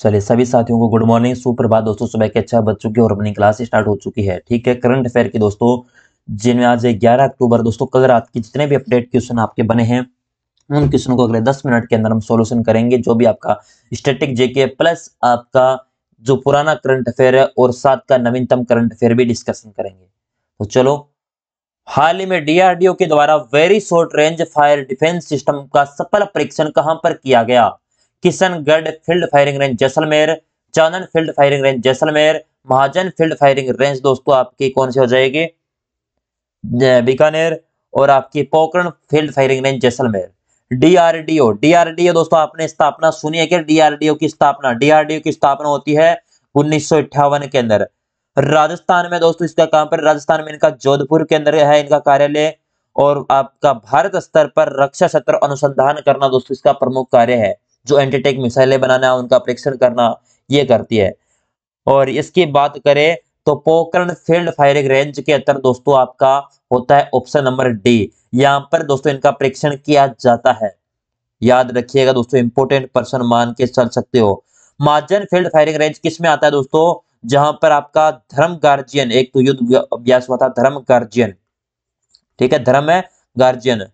चलिए सभी साथियों को गुड मॉर्निंग सुप्रभात दोस्तों सुबह के अच्छा बज चुके और अपनी क्लास स्टार्ट हो चुकी है ठीक है करंट अफेयर की दोस्तों जिनमें आज ग्यारह अक्टूबर दोस्तों कल रात के जितने भी अपडेट क्वेश्चन आपके बने हैं उन क्वेश्चन को अगले दस मिनट के अंदर हम सोल्यूशन करेंगे जो भी आपका स्टेटिक जेके प्लस आपका जो पुराना करंट अफेयर है और साथ का नवीनतम करंट अफेयर भी डिस्कशन करेंगे तो चलो हाल ही में डीआरडीओ के द्वारा very short range fire defence system का सफल परीक्षण कहां पर किया गया Kishangarh field firing range Jaisalmer Chandan field firing range Jaisalmer Mahajan field firing range दोस्तों आपकी कौन सी हो जाएगी बीकानेर और आपकी Pokaran field firing range Jaisalmer DRDO DRDO दोस्तों आपने स्थापना सुनी है कि डीआरडीओ की स्थापना डीआरडीओ की स्थापना होती है उन्नीस के अंदर राजस्थान में दोस्तों इसका काम पर राजस्थान में इनका जोधपुर के अंदर है इनका कार्यालय और आपका भारत स्तर पर रक्षा सत्र अनुसंधान करना दोस्तों इसका प्रमुख कार्य है जो एंटीटेक मिसाइलें बनाना उनका परीक्षण करना ये करती है और इसकी बात करें तो पोकरण फील्ड फायरिंग रेंज के अंतर दोस्तों आपका होता है ऑप्शन नंबर डी यहाँ पर दोस्तों इनका परीक्षण किया जाता है याद रखिएगा दोस्तों इंपोर्टेंट पर्सन मान के चल सकते हो माजन फील्ड फायरिंग रेंज किस में आता है दोस्तों जहां पर आपका धर्म गार्जियन एक तो युद्ध अभ्यास हुआ था धर्म गार्जियन ठीक है धर्म है गार्जियन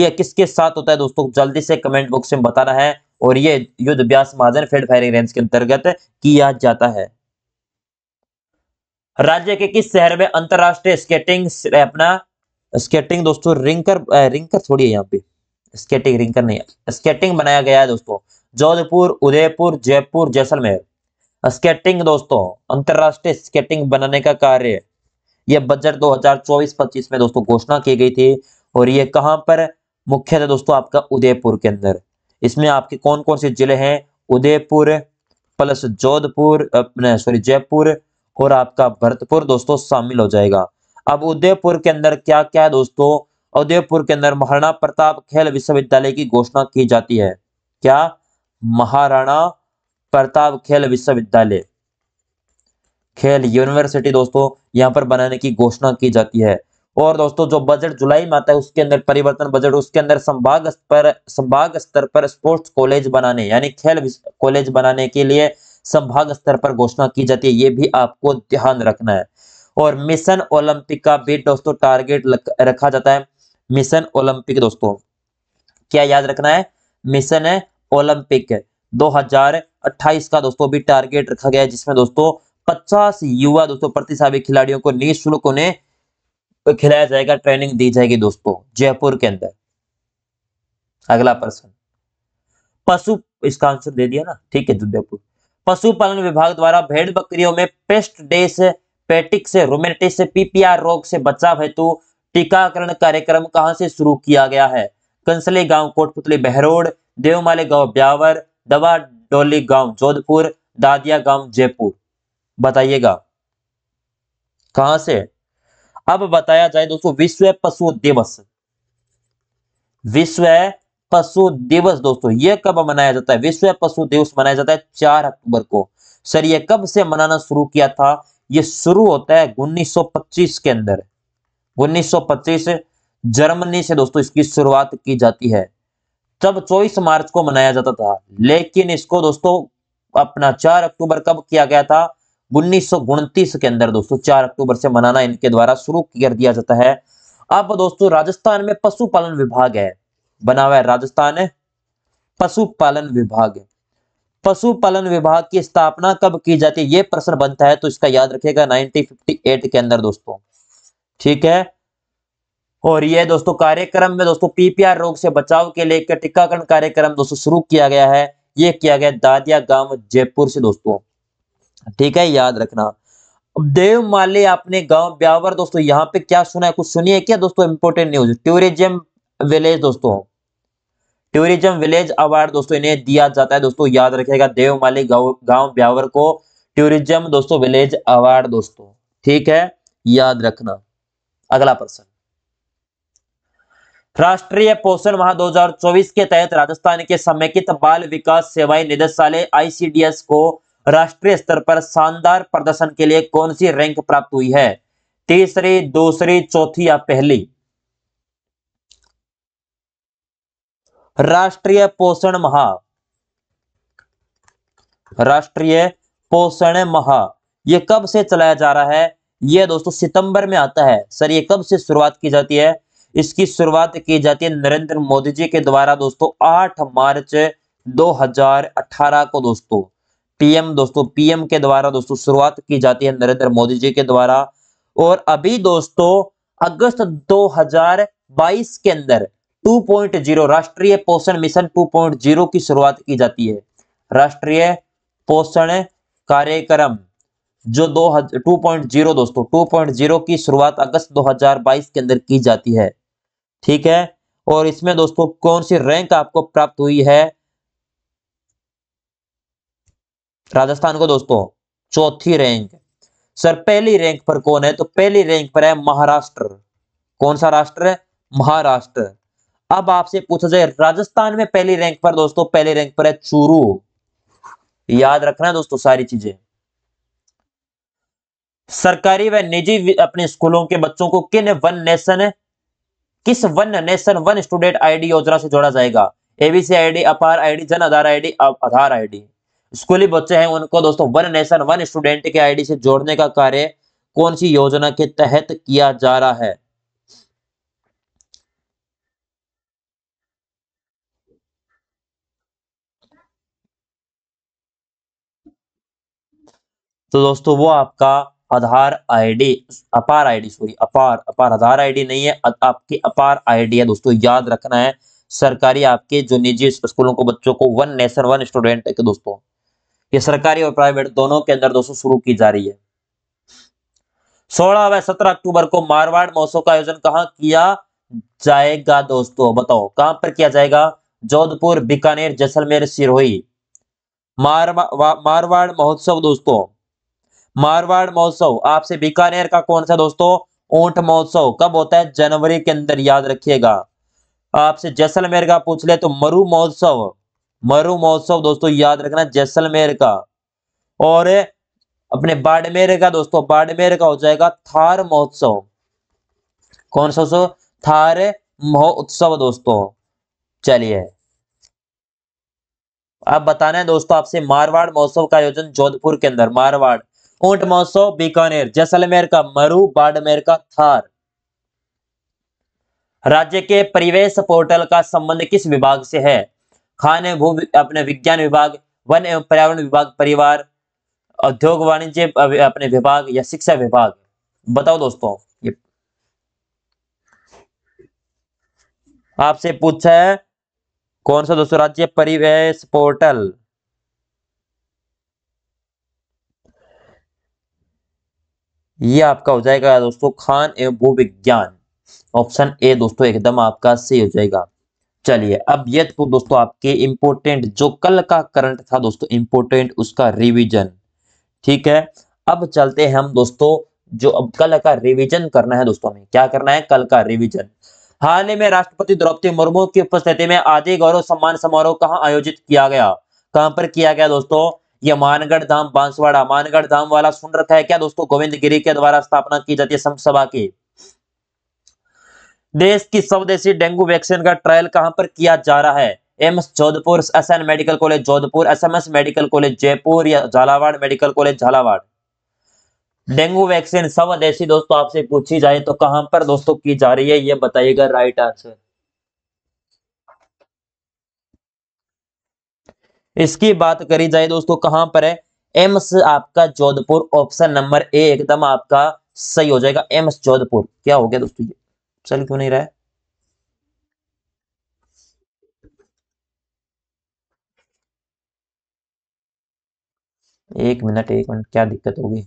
ये किसके साथ होता है दोस्तों जल्दी से कमेंट बॉक्स में बताना है और ये युद्ध अभ्यास महाजन फील्ड फायरिंग रेंज के अंतर्गत किया जाता है राज्य के किस शहर में अंतरराष्ट्रीय स्केटिंग अपना स्केटिंग दोस्तों रिंकर रिंकर थोड़ी है यहाँ पे स्केटिंग रिंकर नहीं स्केटिंग बनाया गया है दोस्तों जोधपुर उदयपुर जयपुर जैसलमेर स्केटिंग दोस्तों अंतरराष्ट्रीय स्केटिंग बनाने का कार्य यह बजट 2024-25 में दोस्तों घोषणा की गई थी और ये कहां पर मुख्यतः दोस्तों आपका उदयपुर के अंदर इसमें आपके कौन कौन से जिले हैं उदयपुर प्लस जोधपुर अपने सॉरी जयपुर और आपका भरतपुर दोस्तों शामिल हो जाएगा अब उदयपुर के अंदर क्या क्या है दोस्तों उदयपुर के अंदर महाराणा प्रताप खेल विश्वविद्यालय की घोषणा की जाती है क्या महाराणा प्रताप खेल विश्वविद्यालय खेल यूनिवर्सिटी दोस्तों यहां पर बनाने की घोषणा की जाती है और दोस्तों जो बजट जुलाई में आता है उसके अंदर परिवर्तन बजट उसके अंदर संभाग पर संभाग स्तर पर स्पोर्ट्स कॉलेज बनाने यानी खेल कॉलेज बनाने के लिए संभाग स्तर पर घोषणा की जाती है ये भी आपको ध्यान रखना है और मिशन ओलंपिक का भी दोस्तों टारगेट रखा जाता है मिशन ओलंपिक दोस्तों क्या याद रखना है मिशन है ओलंपिक 2028 का दोस्तों भी टारगेट रखा गया है जिसमें दोस्तों 50 युवा दोस्तों प्रतिभावी खिलाड़ियों को निःशुल्क उन्हें को खिलाया जाएगा ट्रेनिंग दी जाएगी दोस्तों जयपुर के अंदर अगला प्रश्न पशु इसका आंसर दे दिया ना ठीक है जयपुर पशुपालन विभाग द्वारा भेड़ बकरियों में पेस्ट डे से पेटिक से रोमेटिस से पीपीआर रोग से बचाव हेतु टीकाकरण कार्यक्रम कहां से शुरू किया गया है कंसले गांव कोटपुतली बहरोड देवमाले गांव ब्यावर दवा डोली गांव जोधपुर दादिया गांव जयपुर बताइएगा कहां से अब बताया जाए दोस्तों विश्व पशु दिवस विश्व पशु दिवस दोस्तों यह कब मनाया जाता है विश्व पशु दिवस मनाया जाता है चार अक्टूबर को सर यह कब से मनाना शुरू किया था यह शुरू होता है 1925 के अंदर 1925 जर्मनी से दोस्तों इसकी शुरुआत की जाती है तब 24 मार्च को मनाया जाता था लेकिन इसको दोस्तों अपना 4 अक्टूबर कब किया गया था उन्नीस के अंदर दोस्तों चार अक्टूबर से मनाना इनके द्वारा शुरू कर दिया जाता है अब दोस्तों राजस्थान में पशुपालन विभाग है बना हुआ है राजस्थान पशुपालन विभाग पशुपालन विभाग की स्थापना कब की जाती है ये प्रश्न बनता है तो इसका याद रखेगा 1958 के अंदर दोस्तों ठीक है और ये दोस्तों कार्यक्रम में दोस्तों पीपीआर रोग से बचाव के लिए टीकाकरण कार्यक्रम दोस्तों शुरू किया गया है ये किया गया दादिया गांव जयपुर से दोस्तों ठीक है याद रखना अब देव माले आपने गांव ब्यावर दोस्तों यहाँ पे क्या सुना है कुछ सुनिए क्या दोस्तों इंपोर्टेंट न्यूज टूरिज्म विलेज दोस्तों टूरिज्म विलेज अवार्ड दोस्तों इन्हें दिया जाता है दोस्तों याद रखेगा देव माले गांव ब्यावर को टूरिज्म दोस्तों विलेज अवार्ड दोस्तों ठीक है याद रखना अगला प्रश्न राष्ट्रीय पोषण माह 2024 के तहत राजस्थान के समेकित बाल विकास सेवाएं निदेशालय आईसीडीएस को राष्ट्रीय स्तर पर शानदार प्रदर्शन के लिए कौन सी रैंक प्राप्त हुई है तीसरी दूसरी चौथी या पहली राष्ट्रीय पोषण महा राष्ट्रीय पोषण महा यह कब से चलाया जा रहा है यह दोस्तों सितंबर में आता है सर यह कब से शुरुआत की जाती है इसकी शुरुआत की जाती है नरेंद्र मोदी जी के द्वारा दोस्तों 8 मार्च 2018 को दोस्तों पीएम दोस्तों पीएम के द्वारा दोस्तों शुरुआत की जाती है नरेंद्र मोदी जी के द्वारा और अभी दोस्तों अगस्त 2022 के अंदर 2.0 राष्ट्रीय पोषण मिशन 2.0 की शुरुआत की जाती है राष्ट्रीय पोषण कार्यक्रम जो दो टू पॉइंट जीरो दोस्तों टू पॉइंट जीरो की शुरुआत अगस्त 2022 के अंदर की जाती है ठीक है और इसमें दोस्तों कौन सी रैंक आपको प्राप्त हुई है राजस्थान को दोस्तों चौथी रैंक सर पहली रैंक पर कौन है तो पहली रैंक पर है महाराष्ट्र कौन सा राष्ट्र है महाराष्ट्र अब आपसे पूछा जाए राजस्थान में पहली रैंक पर दोस्तों पहली रैंक पर है चूरू याद रखना दोस्तों सारी चीजें सरकारी व निजी अपने स्कूलों के बच्चों को किन वन नेशन किस one nation one student ID योजना से जोड़ा जाएगा एबीसी आईडी अपार आईडी जन आधार आईडी आधार आईडी स्कूली बच्चे हैं उनको दोस्तों वन नेशन वन स्टूडेंट के आईडी से जोड़ने का कार्य कौन सी योजना के तहत किया जा रहा है तो दोस्तों वो आपका Aadhaar ID APAAR ID sorry APAAR APAAR आधार आईडी नहीं है आपकी अपार आईडी है दोस्तों याद रखना है सरकारी आपके जो निजी स्कूलों को बच्चों को वन नेशन वन स्टूडेंट है दोस्तों ये सरकारी और प्राइवेट दोनों के अंदर दोस्तों शुरू की जा रही है सोलह व सत्रह अक्टूबर को मारवाड़ महोत्सव का आयोजन कहां किया जाएगा दोस्तों बताओ कहां पर किया जाएगा जोधपुर बीकानेर जैसलमेर सिरोही मारवा, मारवाड़ महोत्सव दोस्तों मारवाड़ महोत्सव आपसे बीकानेर का कौन सा दोस्तों ऊंट महोत्सव कब होता है जनवरी के अंदर याद रखिएगा आपसे जैसलमेर का पूछ ले तो मरु महोत्सव मरु महोत्सव दोस्तों याद रखना जैसलमेर का और अपने बाड़मेर का दोस्तों बाड़मेर का हो जाएगा थार महोत्सव कौन सा सो थार महोत्सव दोस्तों चलिए अब बताना है दोस्तों आपसे मारवाड़ महोत्सव का आयोजन जोधपुर के अंदर मारवाड़ ऊंट महोत्सव बीकानेर जैसलमेर का मरु बाड़मेर का थार राज्य के परिवेश पोर्टल का संबंध किस विभाग से है खान भू अपने विज्ञान विभाग वन एवं पर्यावरण विभाग परिवार उद्योग वाणिज्य अपने विभाग या शिक्षा विभाग बताओ दोस्तों ये आपसे पूछा है कौन सा दोस्तों राज्य परिवेश पोर्टल ये आपका हो जाएगा दोस्तों खान एवं भू विज्ञान ऑप्शन ए दोस्तों एकदम आपका सही हो जाएगा चलिए अब ये तो दोस्तों आपके इम्पोर्टेंट जो कल का करंट था दोस्तों इम्पोर्टेंट उसका रिवीजन ठीक है अब चलते हैं हम दोस्तों जो अब कल का रिवीजन करना है दोस्तों हमें क्या करना है कल का रिवीजन हाल ही में राष्ट्रपति द्रौपदी मुर्मू की उपस्थिति में आदि गौरव सम्मान समारोह कहाँ आयोजित किया गया कहाँ पर किया गया दोस्तों ये मानगढ़ धाम बांसवाड़ा मानगढ़ धाम वाला सुन रखा है क्या दोस्तों गोविंद गिरी के द्वारा स्थापना की जाती है संसभा की देश की स्वदेशी डेंगू वैक्सीन का ट्रायल कहां पर किया जा रहा है AIIMS Jodhpur S medical college Jodhpur SMS medical college Jaipur या Jhalawar medical college Jhalawar dengue vaccine स्वदेशी दोस्तों आपसे पूछी जाए तो कहां पर दोस्तों की जा रही है ये बताइएगा राइट आंसर इसकी बात करी जाए दोस्तों कहां पर है एम्स आपका जोधपुर ऑप्शन नंबर ए एकदम आपका सही हो जाएगा एम्स जोधपुर क्या हो गया दोस्तों ये चल क्यों नहीं रहा है एक मिनट एक मिनट क्या दिक्कत होगी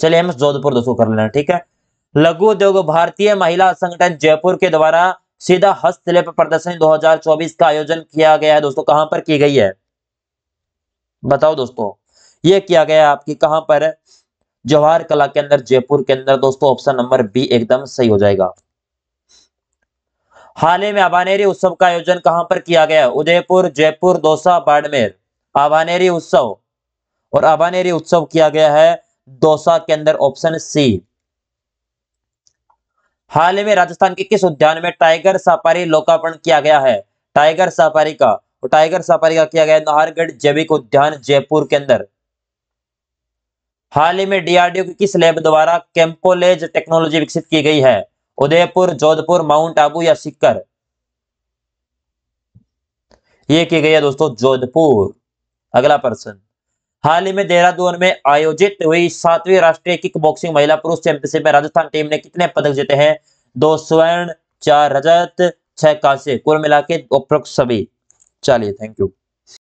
चलिए हम जोधपुर दोस्तों कर लेना ठीक है लघु उद्योग भारतीय महिला संगठन जयपुर के द्वारा सीधा हस्तलेप प्रदर्शनी 2024 का आयोजन किया गया है दोस्तों कहां पर की गई है बताओ दोस्तों ये किया गया आपकी कहां पर है जवाहर कला के अंदर जयपुर के अंदर दोस्तों ऑप्शन नंबर बी एकदम सही हो जाएगा हाल ही में आबानेरी उत्सव का आयोजन कहां पर किया गया उदयपुर जयपुर दौसा बाड़मेर आबानेरी उत्सव और आबानेरी उत्सव किया गया है दौसा के अंदर ऑप्शन सी हाल ही में राजस्थान के किस उद्यान में टाइगर सफारी लोकार्पण किया गया है टाइगर सफारी का टाइगर सफारी का किया गया नाहरगढ़ जैविक उद्यान जयपुर के अंदर हाल ही में डीआरडीओ की किस लैब द्वारा कैंपोलेज टेक्नोलॉजी विकसित की गई है उदयपुर जोधपुर माउंट आबू या सिक्कर ये की गई है दोस्तों जोधपुर अगला प्रश्न हाल ही में देहरादून में आयोजित हुई सातवीं राष्ट्रीय किक बॉक्सिंग महिला पुरुष चैंपियनशिप में राजस्थान टीम ने कितने पदक जीते हैं दो स्वर्ण चार रजत छह कांसे कुल मिला के सभी चलिए थैंक यू